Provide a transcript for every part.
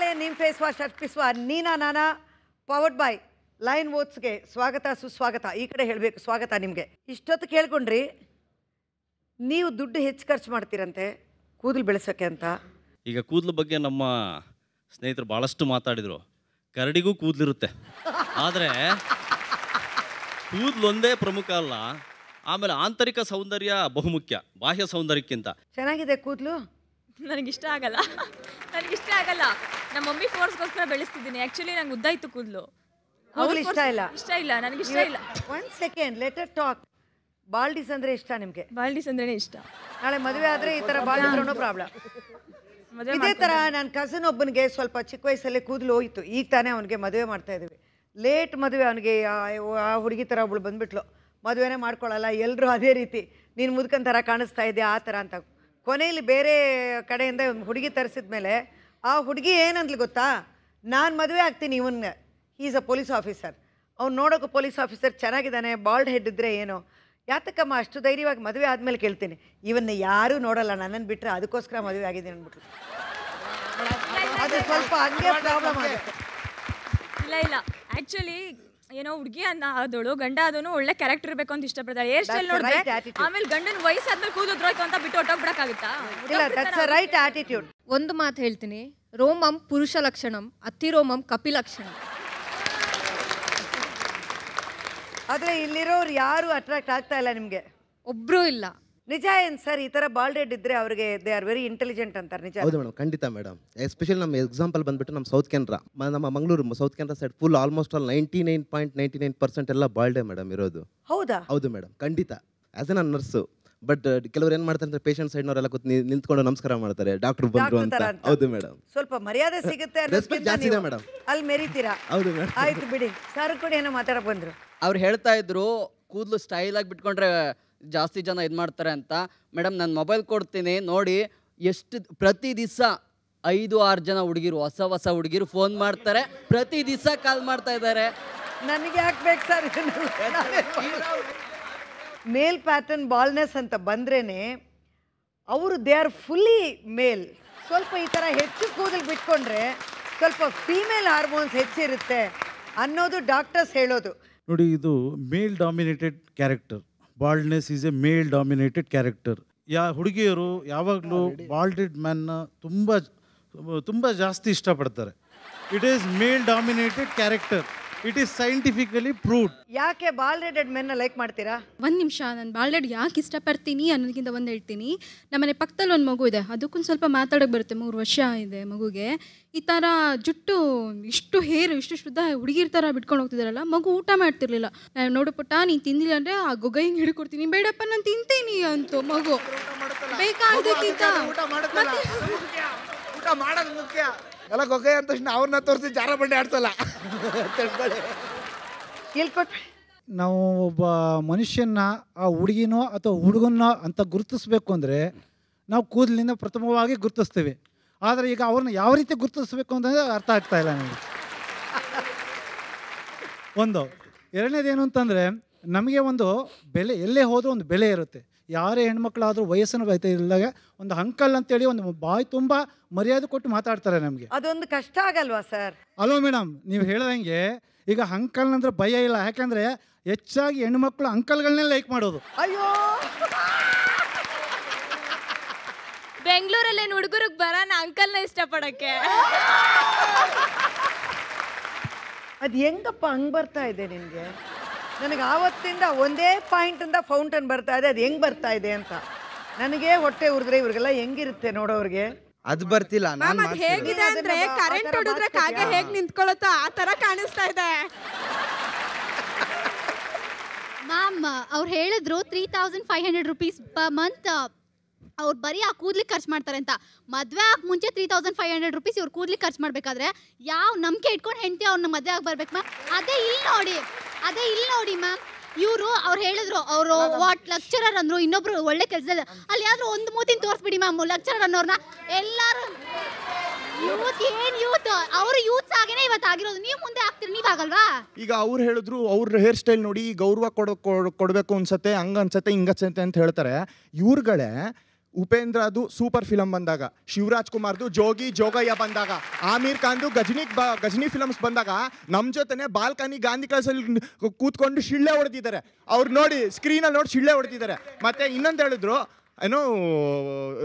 Himalaya neem face wash ಅರ್ಪಿಸುವ ನೀನಾ ನಾನಾ powered by line ವೋಟ್ಸ್ಗೆ ಸ್ವಾಗತ ಸುಸ್ವಾಗತ ಈ ಕಡೆ ಹೇಳಬೇಕು ಸ್ವಾಗತ ನಿಮಗೆ ಇಷ್ಟೊತ್ತು ಕೇಳ್ಕೊಂಡ್ರಿ ನೀವು ದುಡ್ಡು ಹೆಚ್ಚು ಖರ್ಚು ಮಾಡ್ತೀರಂತೆ ಕೂದಲು ಬೆಳೆಸೋಕ್ಕೆ ಅಂತ ಈಗ ಕೂದಲು ಬಗ್ಗೆ ನಮ್ಮ ಸ್ನೇಹಿತರು ಭಾಳಷ್ಟು ಮಾತಾಡಿದರು ಕರಡಿಗೂ ಕೂದಲಿರುತ್ತೆ ಆದರೆ ಒಂದೇ ಪ್ರಮುಖ ಅಲ್ಲ ಆಮೇಲೆ ಆಂತರಿಕ ಸೌಂದರ್ಯ ಬಹುಮುಖ್ಯ ಬಾಹ್ಯ ಸೌಂದರ್ಯಕ್ಕಿಂತ ಚೆನ್ನಾಗಿದೆ ಕೂದಲು ನನಗಿಷ್ಟ ಆಗಲ್ಲ ನನಗಿಷ್ಟ ಆಗಲ್ಲ ನಮ್ಮ ಮಮ್ಮಿ ಫೋರ್ಸ್ಗೋಸ್ಕರ ಬೆಳೆಸ್ತಿದ್ದೀನಿ ಆ್ಯಕ್ಚುಲಿ ನಂಗೆ ಉದ್ದ ಇತ್ತು ಕೂದಲು ಇಷ್ಟ ಇಲ್ಲ ಇಷ್ಟ ಇಲ್ಲ ನನಗೆ ಇಷ್ಟ ಇಲ್ಲ one second letter talk baldies ಅಂದ್ರೆ ಇಷ್ಟ ನಿಮಗೆ ಬಾಲ್ಡಿಸ್ ಅಂದ್ರೆ ಇಷ್ಟ ನಾಳೆ ಮದುವೆ ಆದ್ರೆ ಈ ತರ ಬಾಲ್ಡಿಸ್ ಪ್ರಾಬ್ಲಮ್ ಇದೇ ತರ ನನ್ನ ಕಸನ್ ಒಬ್ಬನಿಗೆ ಸ್ವಲ್ಪ ಚಿಕ್ಕ ವಯಸ್ಸಲ್ಲಿ ಕೂದಲು ಹೋಯಿತು ಈಗ ತಾನೇ ಅವನಿಗೆ ಮದುವೆ ಮಾಡ್ತಾ ಇದೀವಿ ಲೇಟ್ ಮದುವೆ ಅವನಿಗೆ ಆ ಹುಡುಗಿ ತರ ಒಬ್ಳು ಬಂದ್ಬಿಟ್ಲು ಮದುವೆನೇ ಮಾಡ್ಕೊಳ್ಳಲ್ಲ ಎಲ್ಲರೂ ಅದೇ ರೀತಿ ನೀನು ಮುದುಕನ್ ಥರ ಕಾಣಿಸ್ತಾ ಇದೆಯಾ ಆ ಥರ ಅಂತ ಕೊನೆಯಲ್ಲಿ ಬೇರೆ ಕಡೆಯಿಂದ ಒಂದು ಹುಡುಗಿ ತರಿಸಿದ ಮೇಲೆ ಆ ಹುಡುಗಿ ಏನಂದ್ಲು ಗೊತ್ತಾ ನಾನು ಮದುವೆ ಆಗ್ತೀನಿ ಇವನ್ಗೆ ಈಸ್ ಅ ಪೊಲೀಸ್ ಆಫೀಸರ್ ಅವ್ನು ನೋಡೋಕೆ ಪೊಲೀಸ್ ಆಫೀಸರ್ ಚೆನ್ನಾಗಿದ್ದಾನೆ ಬಾಲ್ಡ್ ಹೆಡ್ ಇದ್ದರೆ ಏನೋ ಯಾತಕ್ಕಮ್ಮ ಅಷ್ಟು ಧೈರ್ಯವಾಗಿ ಮದುವೆ ಆದಮೇಲೆ ಕೇಳ್ತೀನಿ ಇವನ್ನ ಯಾರೂ ನೋಡಲ್ಲ ನನ್ನನ್ನು ಬಿಟ್ಟರೆ ಅದಕ್ಕೋಸ್ಕರ ಮದುವೆ ಆಗಿದ್ದೀನಿ ಅಂದ್ಬಿಟ್ಟು ಅದು ಸ್ವಲ್ಪ ಹಂಗೆ ಪ್ರಾಬ್ಲಮ್ ಆಗುತ್ತೆ ಇಲ್ಲ ಇಲ್ಲ ಆ್ಯಕ್ಚುಲಿ ಏನೋ ಹುಡುಗಿ ಅನ್ನ ಆದಳು ಗಂಡ ಅದನ್ನು ಒಳ್ಳೆ ಕ್ಯಾರೆಕ್ಟರ್ ಇರಬೇಕು ಅಂತ ಇಷ್ಟಪಡ್ತಾರೆ ಏರ್ ಸ್ಟೈಲ್ ನೋಡಿದ್ರೆ ಆಮೇಲೆ ಗಂಡನ ವಯಸ್ಸಾದ್ಮೇಲೆ ಕೂದಲು ಹೋಯ್ತು ಅಂತ ಬಿಟ್ಟು ಹೊಟ್ಟೋಗ್ಬಿಡಕ್ಕಾಗುತ್ತಾ ಇಲ್ಲ ರೈಟ್ ಆಟಿಟ್ಯೂಡ್ ಒಂದು ಮಾತು ಹೇಳ್ತೀನಿ ರೋಮಂ ಪುರುಷ ಲಕ್ಷಣಂ ಅತಿರೋಮಂ ಲಕ್ಷಣ ಆದರೆ ಇಲ್ಲಿರೋರು ಯಾರು ಅಟ್ರಾಕ್ಟ್ ಆಗ್ತಾ ಇಲ್ಲ ನಿಮಗೆ ಒಬ್ಬರೂ ಇಲ್ಲ ನಿಜ ಏನು ಸರ್ ಈ ತರ ಬಾಲ್ ಡೆಡ್ ಇದ್ರೆ ಅವ್ರಿಗೆ ದೇ ಆರ್ ವೆರಿ ಇಂಟೆಲಿಜೆಂಟ್ ಅಂತಾರೆ ನಿಜ ಹೌದು ಮೇಡಮ್ ಖಂಡಿತ ಮೇಡಮ್ ಎಸ್ಪೆಷಲ್ ನಮ್ಮ ಎಕ್ಸಾಂಪಲ್ ಬಂದ್ಬಿಟ್ಟು ನಮ್ಮ ಸೌತ್ ಕೆನರಾ ನಮ್ಮ Mangaluru south Canara side full almost all ninety nine point ninety nine percent ಎಲ್ಲ ಬಾಲ್ಡೆ ಮೇಡಮ್ ಇರೋದು ಹೌದಾ ಹೌದು ಮೇಡಮ್ ಖಂಡಿತ ಆಸ್ ಎ ನಾನು ನರ್ಸು ಬಟ್ ಕೆಲವರು ಏನ್ ಮಾಡ್ತಾರೆ ಅಂದ್ರೆ ಪೇಷಂಟ್ ಸೈಡ್ ನವರೆಲ್ಲ ಕೂತ್ ನಿಂತ್ಕೊಂಡು ನಮಸ್ಕಾರ ಮಾಡ್ತಾರೆ ಡಾಕ್ಟರ್ ಬಂದ್ರು ಅಂತ ಹೌದು ಮೇಡಮ್ ಸ್ವಲ್ಪ ಮರ್ಯಾದೆ ಸಿಗುತ್ತೆ ರೆಸ್ಪೆಕ್ಟ್ ಜಾಸ್ತಿ ಇದೆ ಮೇಡಮ್ ಅಲ್ಲಿ ಮೆರಿತೀರಾ ಹೌದು ಮೇಡಮ್ ಆಯ್ತು ಬಿಡಿ ಸರ್ ಕೂಡ ಏನೋ ಮಾತಾಡಕ್ ಬಂದ್ರು ಅವ್ರು ಹೇಳ್ತಾ ಇದ್ರು ಕೂದಲು ಸ್ಟೈಲ್ ಆಗಿ ಬಿಟ್ಕೊಂಡ್ರೆ ಜಾಸ್ತಿ ಜನ ಇದು ಮಾಡ್ತಾರೆ ಅಂತ ಮೇಡಮ್ ನಾನು ಮೊಬೈಲ್ ಕೊಡ್ತೀನಿ ನೋಡಿ ಎಷ್ಟು ಪ್ರತಿ ದಿವಸ ಐದು ಆರು ಜನ ಹುಡುಗಿರು ಹೊಸ ಹೊಸ ಹುಡುಗಿರು ಫೋನ್ ಮಾಡ್ತಾರೆ ಪ್ರತಿ ದಿವಸ ಕಾಲ್ ಮಾಡ್ತಾ ಇದ್ದಾರೆ ನನಗೆ ಹಾಕ್ಬೇಕು ಸರ್ ಮೇಲ್ ಪ್ಯಾಟರ್ನ್ ಬಾಲ್ನೆಸ್ ಅಂತ ಬಂದ್ರೇನೆ ಅವರು ದೇ ಆರ್ ಫುಲ್ಲಿ ಮೇಲ್ ಸ್ವಲ್ಪ ಈ ಥರ ಹೆಚ್ಚು ಕೂದಲು ಬಿಟ್ಕೊಂಡ್ರೆ ಸ್ವಲ್ಪ ಫೀಮೇಲ್ ಹಾರ್ಮೋನ್ಸ್ ಹೆಚ್ಚಿರುತ್ತೆ ಅನ್ನೋದು ಡಾಕ್ಟರ್ಸ್ ಹೇಳೋದು ನೋಡಿ ಇದು male dominated character baldness is a male dominated character ಯಾ ಹುಡುಗಿಯರು ಯಾವಾಗಲೂ ಬಾಲ್ಡೆಡ್ ಮ್ಯಾನ್ನ ತುಂಬ ತುಂಬ ಜಾಸ್ತಿ ಇಷ್ಟಪಡ್ತಾರೆ it is male dominated character it is scientifically proved ಯಾಕೆ ಬಾಲ್ರೆಡೆಡ್ ಮೆನ್ ಮೆನ್ನ ಲೈಕ್ ಮಾಡ್ತೀರಾ ಒಂದು ನಿಮಿಷ ನಾನು ಬಾಲ್ಡೆಡ್ ಯಾಕೆ ಇಷ್ಟಪಡ್ತೀನಿ ಅನ್ನೋದಕ್ಕಿಂತ ಒಂದು ಹೇಳ್ತೀನಿ ನಮ್ಮನೆ ಪಕ್ಕದಲ್ಲಿ ಒಂದು ಮಗು ಇದೆ ಅದಕ್ಕೊಂದು ಸ್ವಲ್ಪ ಮಾತಾಡೋಕೆ ಬರುತ್ತೆ ಮೂರು ವರ್ಷ ಇದೆ ಮಗುಗೆ ಈ ಥರ ಜುಟ್ಟು ಇಷ್ಟು ಹೇರು ಇಷ್ಟು ಶುದ್ಧ ಹುಡುಗಿರ್ ಥರ ಬಿಟ್ಕೊಂಡು ಹೋಗ್ತಿದ್ದಾರಲ್ಲ ಮಗು ಊಟ ಮಾಡ್ತಿರ್ಲಿಲ್ಲ ನೋಡು ಪುಟ್ಟ ನೀನು ತಿಂದಿಲ್ಲ ಅಂದರೆ ಆ ಗೊಗೈ ಹಿಂಗೆ ಹಿಡ್ಕೊಡ್ತೀನಿ ಬೇಡಪ್ಪ ನಾನು ತಿಂತೀನಿ ಅಂತ ಮಗು ಬೇಕಾದ ಊಟ ಮಾಡೋದು ಮುಖ್ಯ ಎಲ್ಲ ಗೊಗ್ಗೆ ಅಂದ ತಕ್ಷಣ ಅವ್ರನ್ನ ತೋರಿಸಿ ಜಾರ ಬಂಡೆ ಆಡ್ಸಲ್ಲ ಕೊಟ್ ನಾವು ಒಬ್ಬ ಮನುಷ್ಯನ ಆ ಹುಡುಗಿನೋ ಅಥವಾ ಹುಡುಗನ್ನೋ ಅಂತ ಗುರುತಿಸ್ಬೇಕು ಅಂದರೆ ನಾವು ಕೂದಲಿಂದ ಪ್ರಥಮವಾಗಿ ಗುರುತಿಸ್ತೇವೆ ಆದರೆ ಈಗ ಅವ್ರನ್ನ ಯಾವ ರೀತಿ ಗುರುತಿಸ್ಬೇಕು ಅಂತಂದರೆ ಅರ್ಥ ಆಗ್ತಾ ಇಲ್ಲ ನನಗೆ ಒಂದು ಎರಡನೇದೇನು ಅಂತಂದರೆ ನಮಗೆ ಒಂದು ಬೆಲೆ ಎಲ್ಲೇ ಹೋದರೂ ಒಂದು ಬೆಲೆ ಇರುತ್ತೆ ಯಾರೇ ಹೆಣ್ಮಕ್ಳಾದ್ರೂ ವಯಸ್ಸನ್ನು ಬೈತಾ ಇಲ್ಲದಾಗ ಒಂದು ಅಂಕಲ್ ಅಂತೇಳಿ ಒಂದು ಬಾಯಿ ತುಂಬ ಮರ್ಯಾದೆ ಕೊಟ್ಟು ಮಾತಾಡ್ತಾರೆ ನಮಗೆ ಅದೊಂದು ಕಷ್ಟ ಆಗಲ್ವಾ ಸರ್ ಅಲೋ ಮೇಡಮ್ ನೀವು ಹೇಳ್ದಂಗೆ ಈಗ ಅಂಕಲ್ ಅಂದ್ರೆ ಭಯ ಇಲ್ಲ ಯಾಕಂದ್ರೆ ಹೆಚ್ಚಾಗಿ ಹೆಣ್ಮಕ್ಳು ಅಂಕಲ್ಗಳನ್ನೇ ಲೈಕ್ ಮಾಡೋದು ಅಯ್ಯೋ ಬೆಂಗಳೂರಲ್ಲಿ ಬೆಂಗಳೂರಲ್ಲೇನು ಹುಡುಗರಿಗೆ ಬರೋಣ ಅಂಕಲ್ನ ಇಷ್ಟಪಡಕ್ಕೆ ಅದು ಹೆಂಗಪ್ಪ ಹಂಗೆ ಬರ್ತಾ ಇದೆ ನಿಮಗೆ ನನಗೆ ಆವತ್ತಿಂದ ಒಂದೇ ಪಾಯಿಂಟಿಂದ ಫೌಂಟನ್ ಬರ್ತಾ ಇದೆ ಅದು ಹೆಂಗೆ ಬರ್ತಾ ಇದೆ ಅಂತ ನನಗೆ ಹೊಟ್ಟೆ ಉರಿದ್ರೆ ಇವ್ರಿಗೆಲ್ಲ ಹೆಂಗಿರುತ್ತೆ ನೋಡೋರಿಗೆ ಅದು ಬರ್ತಿಲ್ಲ ನಾನ್ ಹೇಗಿದೆ ಅಂದ್ರೆ ಕರೆಂಟ್ ಆ ಥರ ಹೊಡೆದ್ರೆ ಕಾಗೆ ಹೇಗ್ ನಿಂತ್ಕೊಳ್ಳುತ್ತೋ ಆ ತರ ಕಾಣಿಸ್ತಾ ಇದೆ ಮ್ಯಾಮ್ ಅವ್ರು ಹೇಳಿದ್ರು three thousand five hundred rupees per month ಅವ್ರು ಬರೀ ಆ ಕೂದ್ಲಿಗೆ ಖರ್ಚು ಮಾಡ್ತಾರೆ ಅಂತ ಮದುವೆ ಆಗಿ ಮುಂಚೆ three thousand five hundred rupees ಇವ್ರು ಕೂದ್ಲಿಗೆ ಖರ್ಚು ಮಾಡಬೇಕಾದ್ರೆ ಯಾವ ನಂಬಿಕೆ ಇಟ್ಕೊಂಡು ಹೆಂಡತಿ ಅವ್ರನ್ನ ಮದುವೆ ಆಗಿ ಬರ್ಬೇಕು ಮ್ಯಾಮ್ ಅದೇ ಇಲ್ಲಿ ನೋಡಿ ಅದೇ ಇಲ್ಲ ನೋಡಿ ಮ್ಯಾಮ್ ಇವರು ಅವ್ರು ಹೇಳಿದ್ರು ಅವರು ವಾಟ್ ಲೆಕ್ಚರರ್ ಅಂದ್ರು ಇನ್ನೊಬ್ರು ಒಳ್ಳೆ ಕೆಲಸ ಅಲ್ಲಿ ಯಾರು ಒಂದು ಮೂತಿನ ತೋರಿಸ್ಬಿಡಿ ಮ್ಯಾಮ್ ಲೆಕ್ಚರರ್ ಅನ್ನೋರ್ನ ಎಲ್ಲಾರು ಯೂತ್ ಏನ್ ಯೂತ್ ಅವರು ಯೂತ್ಸ್ ಆಗೇನೆ ಇವತ್ತು ಆಗಿರೋದು ನೀವು ಮುಂದೆ ಆಗ್ತೀರಿ ನೀವ್ ಆಗಲ್ವಾ ಈಗ ಅವ್ರು ಹೇಳಿದ್ರು ಅವ್ರ ಹೇರ್ ಸ್ಟೈಲ್ ನೋಡಿ ಗೌರವ ಕೊಡ ಕೊಡಬೇಕು ಅನ್ಸತ್ತೆ ಹಂಗ ಅನ್ಸತ್ತೆ ಹಿಂಗ ಅನ್ಸತ್ತೆ ಅಂತ ಹೇಳ್ತಾರೆ ಇವ್ರುಗಳೇ ಉಪೇಂದ್ರದು ಸೂಪರ್ ಫಿಲಮ್ ಬಂದಾಗ ಶಿವರಾಜ್ ಕುಮಾರ್ದು ಜೋಗಿ ಜೋಗಯ್ಯ ಬಂದಾಗ ಆಮೀರ್ ಖಾನ್ದು ಗಜನಿ ಬ ಗಜನಿ ಫಿಲಮ್ಸ್ ಬಂದಾಗ ನಮ್ಮ ಜೊತೆನೆ ಬಾಲ್ಕನಿ ಗಾಂಧಿ ಕ್ಲಾಸಲ್ಲಿ ಕೂತ್ಕೊಂಡು ಶಿಳ್ಳೆ ಹೊಡೆದಿದ್ದಾರೆ ಅವ್ರು ನೋಡಿ ಸ್ಕ್ರೀನಲ್ಲಿ ನೋಡಿ ಶಿಳ್ಳೆ ಹೊಡೆದಿದ್ದಾರೆ ಮತ್ತು ಇನ್ನೊಂದು ಹೇಳಿದ್ರು ಏನೋ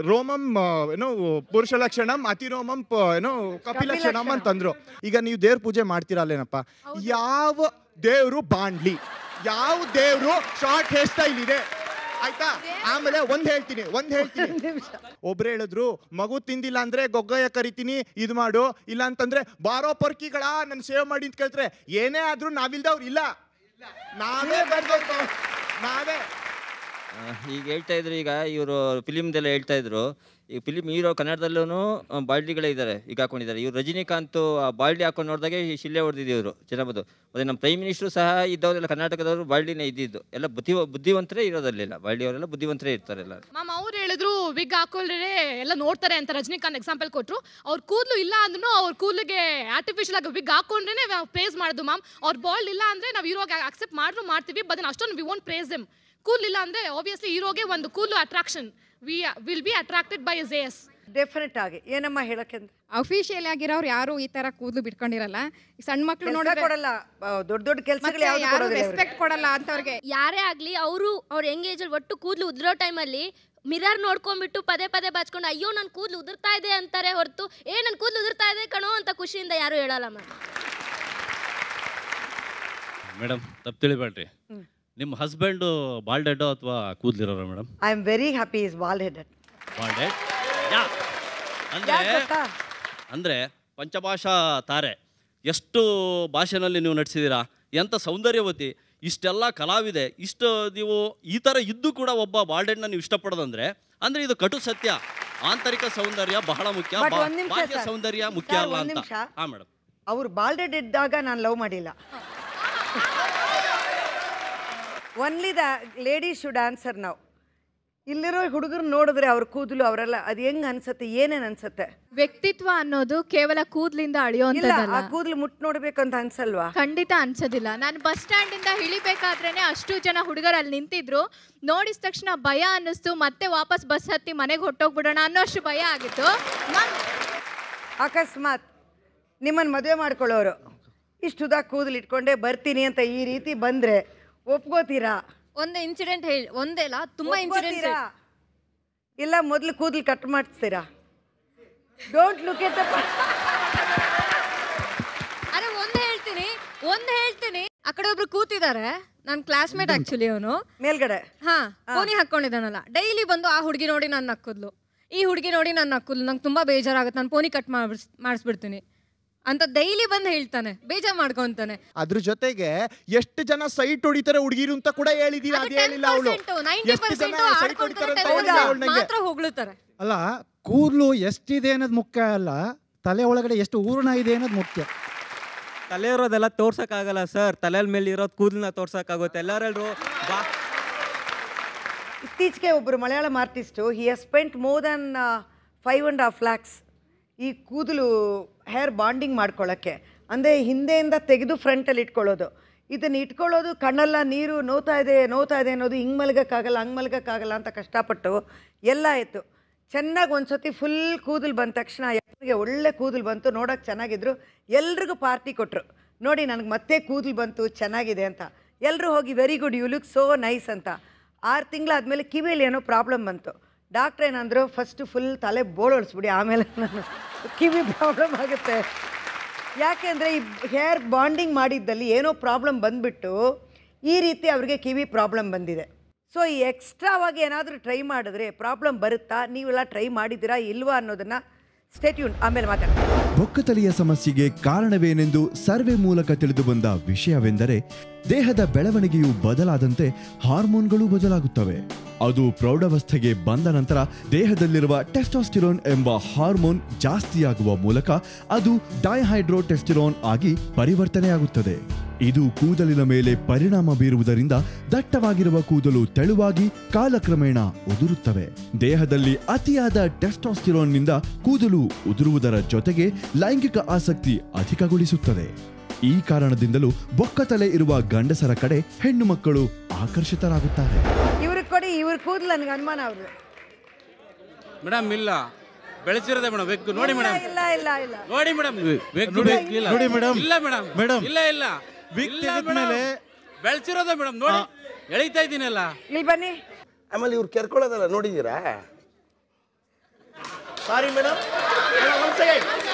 ರೋಮಂ ಏನೋ ಪುರುಷ ಲಕ್ಷಣಂ ಅತಿರೋಮಂ ಏನೋ ಕಪಿಲಕ್ಷಣಂ ಅಂತಂದ್ರು ಈಗ ನೀವು ದೇವ್ರ ಪೂಜೆ ಮಾಡ್ತಿರಲ್ಲೇನಪ್ಪ ಯಾವ ದೇವರು ಬಾಂಡ್ಲಿ ಯಾವ ದೇವರು ಶಾರ್ಟ್ ಹೇರ್ ಸ್ಟೈಲ್ ಇದೆ ಆಯ್ತಾ ಆಮೇಲೆ ಒಂದ್ ಹೇಳ್ತೀನಿ ಒಂದ್ ಹೇಳ್ತೀನಿ ಒಬ್ರು ಹೇಳಿದ್ರು ಮಗು ತಿಂದಿಲ್ಲ ಅಂದ್ರೆ ಗೊಗ್ಗಯ್ಯ ಕರಿತೀನಿ ಇದು ಮಾಡು ಇಲ್ಲ ಅಂತಂದ್ರೆ ಬಾರೋ ಪರ್ಕಿಗಳ ನನ್ ಸೇವ್ ಮಾಡಿ ಅಂತ ಕೇಳ್ತಾರೆ ಏನೇ ಆದ್ರೂ ನಾವಿಲ್ದವ್ರು ಇಲ್ಲ ನಾವೇ ಬರ್ಬೇಕು ನಾವೇ ಈಗ ಹೇಳ್ತಾ ಇದ್ರು ಈಗ ಇವರು ಫಿಲಿಮ್ದೆಲ್ಲ ಹೇಳ್ತಾ ಇದ್ರು ಈ ಫಿಲಿಮ್ ಹೀರೋ ಕನ್ನಡದಲ್ಲೂ ಬಾಲ್ಡಿಗಳೇ ಇದ್ದಾರೆ ಈಗ ಹಾಕೊಂಡಿದ್ದಾರೆ ಇವ್ರು ರಜನಿಕಾಂತ್ ಆ ಬಾಲ್ಡಿ ಹಾಕೊಂಡು ನೋಡಿದಾಗ ಈ ಶಿಲೆ ಹೊಡೆದಿದ್ದು ಇವರು ಅದೇ ನಮ್ಮ ಪ್ರೈಮ್ ಮಿನಿಸ್ಟ್ರು ಸಹ ಇದ್ದವರೆಲ್ಲ ಕರ್ನಾಟಕದವರು ಬಾಲ್ಡಿನೇ ಇದ್ದಿದ್ದು ಎಲ್ಲ ಬುದ್ಧಿ ಬುದ್ಧಿವಂತರೇ ಇರೋದಲ್ಲಿಲ್ಲ ಬಾಲ್ಡಿ ಅವರೆಲ್ಲ ಬುದ್ಧಿವಂತರೇ ಇರ್ತಾರೆ ಮ್ಯಾಮ್ ಅವ್ರು ಹೇಳಿದ್ರು ವಿಗ್ ಹಾಕೊಂಡ್ರೆ ಎಲ್ಲ ನೋಡ್ತಾರೆ ಅಂತ ರಜನಿಕಾಂತ್ ಎಕ್ಸಾಂಪಲ್ ಕೊಟ್ಟರು ಅವ್ರ ಕೂದಲು ಇಲ್ಲ ಅಂದ್ರೂ ಅವ್ರ ಕೂದಲಿಗೆ ಆರ್ಟಿಫಿಷಿಯಲ್ ಆಗಿ ವಿಗ್ ಹಾಕೊಂಡ್ರೆ ಪ್ರೇಸ್ ಮಾಡೋದು ಮ್ಯಾಮ್ ಅವ್ರ ಬಾಲ್ಡ್ ಇಲ್ಲ ಅಂದರೆ ನಾವು ಇರೋ ಅಕ್ಸೆಪ್ಟ್ ಮಾಡ್ರು ಮಾಡ್ತೀವಿ ಬದನ್ ಅಷ್ಟೊಂದು ವಿ ಓನ್ ಪ್ರೇಸ್ ಎಮ್ ಕೂಲ್ ಇಲ್ಲ ಅಂದ್ರೆ ಆಬ್ವಿಯಸ್ಲಿ ಹೀರೋಗೆ ಒಂದು cool attraction we will be attracted by yes yes definite ಆಗಿ ಏನಮ್ಮ ಹೇಳಕ್ಕೆ ಅಫಿಷಿಯಲ್ ಆಗಿರೋರು ಯಾರು ಈ ತರ ಕೂದಲು ಬಿಟ್ಕೊಂಡಿರಲ್ಲ ಸಣ್ಣ ಮಕ್ಕಳು ಕೊಡಲ್ಲ ದೊಡ್ಡ ದೊಡ್ಡ ಕೆಲಸಗಳು ರೆಸ್ಪೆಕ್ಟ್ ಕೊಡಲ್ಲ ಅಂತವ್ರಿಗೆ ಯಾರೇ ಆಗ್ಲಿ ಅವರು ಅವ್ರ ಎಂಗೇಜ್ ಒಟ್ಟು ಕೂದಲು ಉದ್ರೋ ಟೈಮಲ್ಲಿ ಮಿರರ್ ನೋಡ್ಕೊಂಡ್ಬಿಟ್ಟು ಪದೇ ಪದೇ ಬಾಚ್ಕೊಂಡು ಅಯ್ಯೋ ನನ್ನ ಕೂದಲು ಉದುರ್ತಾ ಇದೆ ಅಂತಾರೆ ಹೊರತು ಏ ನನ್ನ ಕೂದಲು ಉದುರ್ತಾ ಇದೆ ಕಣೋ ಅಂತ ಖುಷಿಯಿಂದ ಯಾರು ಹೇಳಲ್ಲ ಮೇಡಮ್ ತಪ್ಪು ತಿಳಿಬೇಡ್ರಿ ನಿಮ್ಮ ಹಸ್ಬೆಂಡ್ ಬಾಲ್ಡ್ ಹೆಡ್ ಅಥವಾ ಕೂದಲಿರೋ madam I am very happy is bald head bald head ಅಂದ್ರೆ ಅಂದ್ರೆ ಪಂಚಭಾಷಾ ತಾರೆ ಎಷ್ಟು ಭಾಷೆನಲ್ಲಿ ನೀವು ನಟಿಸಿದ್ದೀರಾ ಎಂತ ಸೌಂದರ್ಯವತಿ ಇಷ್ಟೆಲ್ಲ ಕಲಾವಿದೆ ಇಷ್ಟು ನೀವು ಈ ಥರ ಇದ್ದು ಕೂಡ ಒಬ್ಬ ಬಾಲ್ಡೆಡ್ನ ನೀವು ಇಷ್ಟಪಡೋದಂದ್ರೆ ಅಂದ್ರೆ ಇದು ಕಟು ಸತ್ಯ ಆಂತರಿಕ ಸೌಂದರ್ಯ ಬಹಳ ಮುಖ್ಯ ಸೌಂದರ್ಯ ಮುಖ್ಯ ಅಲ್ಲ ಅಂತ ಹಾ ಮೇಡಮ್ ಅವ್ರು ಬಾಲ್ಡೆಡ್ ಇದ್ದಾಗ ನಾನು ಲವ್ ಮಾಡಿಲ್ಲ only the ladies should answer ನಾವು ಇಲ್ಲಿರೋ ಹುಡುಗರು ನೋಡಿದ್ರೆ ಅವ್ರ ಕೂದಲು ಅವರೆಲ್ಲ ಅದು ಹೆಂಗ್ ಅನ್ಸತ್ತೆ ಏನೇನ್ ಅನ್ಸುತ್ತೆ ವ್ಯಕ್ತಿತ್ವ ಅನ್ನೋದು ಕೇವಲ ಕೂದಲಿಂದ ಅಳಿಯೋ ಆ ಕೂದಲು ಮುಟ್ ನೋಡ್ಬೇಕಂತ ಅನ್ಸಲ್ವಾ ಖಂಡಿತ ಅನ್ಸೋದಿಲ್ಲ ನಾನು ಬಸ್ ಸ್ಟ್ಯಾಂಡ್ ಇಂದ ಇಳಿಬೇಕಾದ್ರೇನೆ ಅಷ್ಟು ಜನ ಹುಡುಗರು ಅಲ್ಲಿ ನಿಂತಿದ್ರು ನೋಡಿದ ತಕ್ಷಣ ಭಯ ಅನ್ನಿಸ್ತು ಮತ್ತೆ ವಾಪಸ್ ಬಸ್ ಹತ್ತಿ ಮನೆಗೆ ಹೊಟ್ಟೋಗ್ಬಿಡೋಣ ಅನ್ನೋ ಅಷ್ಟು ಭಯ ಆಗಿತ್ತು ಅಕಸ್ಮಾತ್ ನಿಮ್ಮನ್ನು ಮದುವೆ ಮಾಡ್ಕೊಳ್ಳೋರು ಇಷ್ಟು ಕೂದಲು ಇಟ್ಕೊಂಡೆ ಬರ್ತೀನಿ ಅಂತ ಈ ರೀತಿ ಬಂದರೆ ಒಪ್ಕೋತೀರಾ ಒಂದೇ ಇನ್ಸಿಡೆಂಟ್ ಹೇಳಿ ಒಂದೇ ಅಲ್ಲ ತುಂಬಾ ಇನ್ಸಿಡೆಂಟ್ ಇಲ್ಲ ಮೊದಲು ಕೂದಲು ಕಟ್ ಮಾಡಿಸ್ತೀರಾ ಡೋಂಟ್ ಲುಕ್ ಅರೆ ಒಂದೇ ಹೇಳ್ತೀನಿ ಒಂದು ಹೇಳ್ತೀನಿ ಆ ಕಡೆ ಒಬ್ರು ಕೂತಿದ್ದಾರೆ ನನ್ನ ಕ್ಲಾಸ್ಮೇಟ್ ಆಕ್ಚುಲಿ ಅವನು ಮೇಲ್ಗಡೆ ಹಾ ಫೋನಿ ಹಾಕೊಂಡಿದ್ದಾನಲ್ಲ ಡೈಲಿ ಬಂದು ಆ ಹುಡುಗಿ ನೋಡಿ ನನ್ನ ನಕ್ಕುದ್ಲು ಈ ಹುಡುಗಿ ನೋಡಿ ನನ್ನ ನಕ್ಕುದ್ಲು ನಂಗೆ ತುಂಬಾ ಬೇಜಾರಾಗುತ್ತೆ ನಾನು ಪೋನಿ ಕಟ್ ಮಾಡಿಸ್ ಮಾಡಿಸ್ಬಿಡ್ತೀನಿ ಅಂತ ಡೈಲಿ ಬಂದು ಹೇಳ್ತಾನೆ ಬೇಜಾರು ಮಾಡ್ಕೊಂತಾನೆ ಅದ್ರ ಜೊತೆಗೆ ಎಷ್ಟು ಜನ ಸೈಟ್ ಹೊಡಿತಾರೆ ಹುಡುಗಿರು ಅಂತ ಕೂಡ ಹೇಳಿದೀವಿ ಅವಳು ಹೊಗಳುತ್ತಾರೆ ಅಲ್ಲ ಕೂದಲು ಎಷ್ಟಿದೆ ಅನ್ನೋದು ಮುಖ್ಯ ಅಲ್ಲ ತಲೆ ಒಳಗಡೆ ಎಷ್ಟು ಊರ್ಣ ಇದೆ ಅನ್ನೋದು ಮುಖ್ಯ ತಲೆ ಇರೋದೆಲ್ಲ ತೋರ್ಸಕ್ಕಾಗಲ್ಲ ಸರ್ ತಲೆ ಮೇಲೆ ಇರೋದು ಕೂದಲನ್ನ ತೋರ್ಸಕ್ಕಾಗುತ್ತೆ ಎಲ್ಲರೆಲ್ಲರೂ ಬಾ ಇತ್ತೀಚೆಗೆ ಒಬ್ಬರು Malayalam artist he has spent more than five and half lakhs ಈ ಕೂದಲು ಹೇರ್ ಬಾಂಡಿಂಗ್ ಮಾಡ್ಕೊಳ್ಳೋಕ್ಕೆ ಅಂದರೆ ಹಿಂದೆಯಿಂದ ತೆಗೆದು ಫ್ರಂಟಲ್ಲಿ ಇಟ್ಕೊಳ್ಳೋದು ಇದನ್ನು ಇಟ್ಕೊಳ್ಳೋದು ಕಣ್ಣೆಲ್ಲ ನೀರು ನೋತಾ ಇದೆ ನೋತಾ ಇದೆ ಅನ್ನೋದು ಹಿಂಗೆ ಮಲಗೋಕ್ಕಾಗಲ್ಲ ಹಂಗೆ ಮಲಗೋಕ್ಕಾಗಲ್ಲ ಅಂತ ಕಷ್ಟಪಟ್ಟು ಎಲ್ಲ ಆಯಿತು ಚೆನ್ನಾಗಿ ಒಂದು ಫುಲ್ ಕೂದಲು ಬಂದ ತಕ್ಷಣ ಎಲ್ಲರಿಗೆ ಒಳ್ಳೆ ಕೂದಲು ಬಂತು ನೋಡೋಕೆ ಚೆನ್ನಾಗಿದ್ರು ಎಲ್ರಿಗೂ ಪಾರ್ಟಿ ಕೊಟ್ಟರು ನೋಡಿ ನನಗೆ ಮತ್ತೆ ಕೂದಲು ಬಂತು ಚೆನ್ನಾಗಿದೆ ಅಂತ ಎಲ್ಲರೂ ಹೋಗಿ very good you look so nice ಅಂತ ಆರು ತಿಂಗಳಾದಮೇಲೆ ಕಿವಿಯಲ್ಲಿ ಏನೋ ಪ್ರಾಬ್ಲಮ್ ಬಂತು ಡಾಕ್ಟ್ರ್ ಏನಂದರು ಫಸ್ಟ್ ಫುಲ್ ತಲೆ ಬೋಳೋಳಿಸ್ಬಿಡಿ ಆಮೇಲೆ ನಾನು ಕಿವಿ ಪ್ರಾಬ್ಲಮ್ ಆಗುತ್ತೆ ಯಾಕೆಂದರೆ ಈ ಹೇರ್ ಬಾಂಡಿಂಗ್ ಮಾಡಿದ್ದಲ್ಲಿ ಏನೋ ಪ್ರಾಬ್ಲಮ್ ಬಂದ್ಬಿಟ್ಟು ಈ ರೀತಿ ಅವ್ರಿಗೆ ಕಿವಿ ಪ್ರಾಬ್ಲಮ್ ಬಂದಿದೆ ಸೊ ಈ ಎಕ್ಸ್ಟ್ರಾವಾಗಿ ಏನಾದರೂ ಟ್ರೈ ಮಾಡಿದ್ರೆ ಪ್ರಾಬ್ಲಮ್ ಬರುತ್ತಾ ನೀವೆಲ್ಲ ಟ್ರೈ ಮಾಡಿದ್ದೀರಾ ಇಲ್ವಾ ಅನ್ನೋದನ್ನು ಸ್ಟೇಟ್ಯೂನ್ ಬೊಕ್ಕತಲೆಯ ಸಮಸ್ಯೆಗೆ ಕಾರಣವೇನೆಂದು ಸರ್ವೆ ಮೂಲಕ ತಿಳಿದು ಬಂದ ವಿಷಯವೆಂದರೆ ದೇಹದ ಬೆಳವಣಿಗೆಯು ಬದಲಾದಂತೆ ಹಾರ್ಮೋನ್ಗಳು ಬದಲಾಗುತ್ತವೆ ಅದು ಪ್ರೌಢಾವಸ್ಥೆಗೆ ಬಂದ ನಂತರ ದೇಹದಲ್ಲಿರುವ ಟೆಸ್ಟೋಸ್ಟಿರೋನ್ ಎಂಬ ಹಾರ್ಮೋನ್ ಜಾಸ್ತಿಯಾಗುವ ಮೂಲಕ ಅದು ಡೈಹೈಡ್ರೋಟೆಸ್ಟಿರೋನ್ ಆಗಿ ಪರಿವರ್ತನೆಯಾಗುತ್ತದೆ ಇದು ಕೂದಲಿನ ಮೇಲೆ ಪರಿಣಾಮ ಬೀರುವುದರಿಂದ ದಟ್ಟವಾಗಿರುವ ಕೂದಲು ತೆಳುವಾಗಿ ಕಾಲಕ್ರಮೇಣ ಉದುರುತ್ತವೆ ದೇಹದಲ್ಲಿ ಅತಿಯಾದ ನಿಂದ ಕೂದಲು ಉದುರುವುದರ ಜೊತೆಗೆ ಲೈಂಗಿಕ ಆಸಕ್ತಿ ಅಧಿಕಗೊಳಿಸುತ್ತದೆ ಈ ಕಾರಣದಿಂದಲೂ ತಲೆ ಇರುವ ಗಂಡಸರ ಕಡೆ ಹೆಣ್ಣು ಮಕ್ಕಳು ಆಕರ್ಷಿತರಾಗುತ್ತಾರೆ ಕೊಡಿ ಕೂದಲು ಅನುಮಾನ ಇಲ್ಲ ನೋಡಿ ಮೇಡಮ್ ಇಲ್ಲ ಇಲ್ಲ ಇಲ್ಲ ನೋಡಿ ಮೇಡಮ್ ನೋಡಿ ಇಲ್ಲ ಮೇಡಮ್ ಮೇಡಮ್ ಇಲ್ಲ ಇಲ್ಲ ವಿಕ್ ತೆಗೆದ್ಮೇಲೆ ಬೆಳ್ಸಿರೋದ ಮೇಡಮ್ ನೋಡಿ ಎಳಿತಾ ಇದ್ದೀನಲ್ಲ ಇಲ್ಲಿ ಬನ್ನಿ ಆಮೇಲೆ ಇವ್ರು ಕೆರ್ಕೊಳ್ಳೋದಲ್ಲ ನೋಡಿದ್ದೀರಾ sorry madam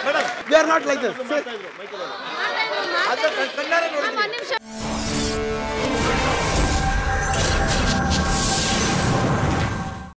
madam we are not like this ಕಣ್ಣಾರೆ ನೋಡಿ